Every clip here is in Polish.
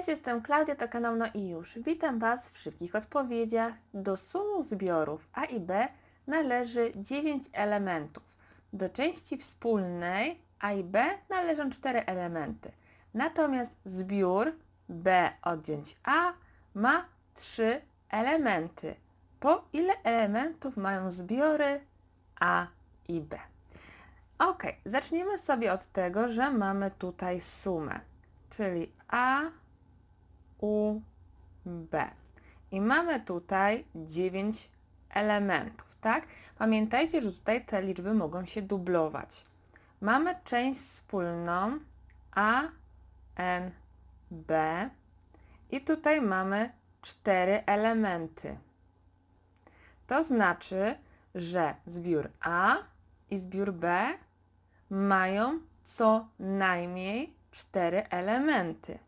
Cześć, jestem Klaudia, to kanał No i już. Witam Was w szybkich odpowiedziach. Do sumu zbiorów A i B należy 9 elementów. Do części wspólnej A i B należą 4 elementy. Natomiast zbiór B odjąć A ma 3 elementy. Po ile elementów mają zbiory A i B? Ok, zaczniemy sobie od tego, że mamy tutaj sumę, czyli A u, B. I mamy tutaj 9 elementów, tak? Pamiętajcie, że tutaj te liczby mogą się dublować. Mamy część wspólną A, N, B i tutaj mamy 4 elementy. To znaczy, że zbiór A i zbiór B mają co najmniej 4 elementy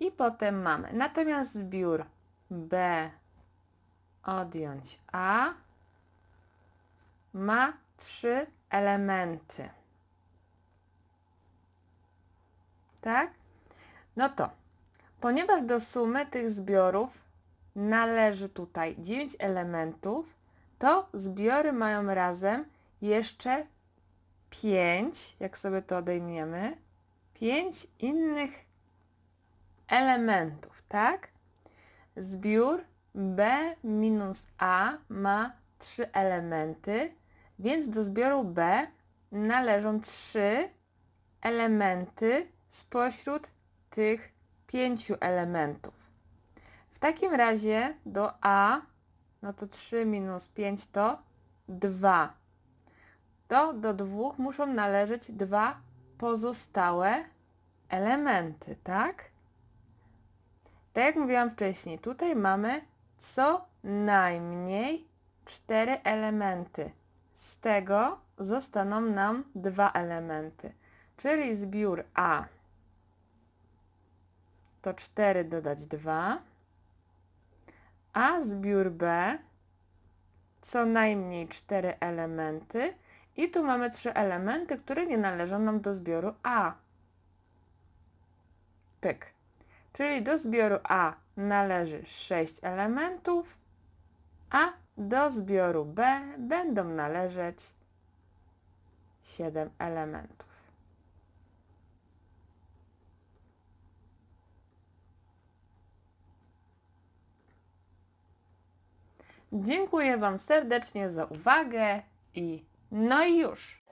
i potem mamy. Natomiast zbiór B odjąć A ma trzy elementy. Tak? No to, ponieważ do sumy tych zbiorów należy tutaj 9 elementów, to zbiory mają razem jeszcze 5, jak sobie to odejmiemy, 5 innych elementów, tak? Zbiór B minus A ma trzy elementy, więc do zbioru B należą trzy elementy spośród tych pięciu elementów. W takim razie do A, no to 3 minus 5 to 2. To do dwóch muszą należeć dwa pozostałe elementy, tak? Tak jak mówiłam wcześniej, tutaj mamy co najmniej cztery elementy. Z tego zostaną nam dwa elementy, czyli zbiór A to 4 dodać 2, a zbiór B co najmniej 4 elementy i tu mamy 3 elementy, które nie należą nam do zbioru A. Pyk. Czyli do zbioru A należy 6 elementów, a do zbioru B będą należeć 7 elementów. Dziękuję Wam serdecznie za uwagę i no i już!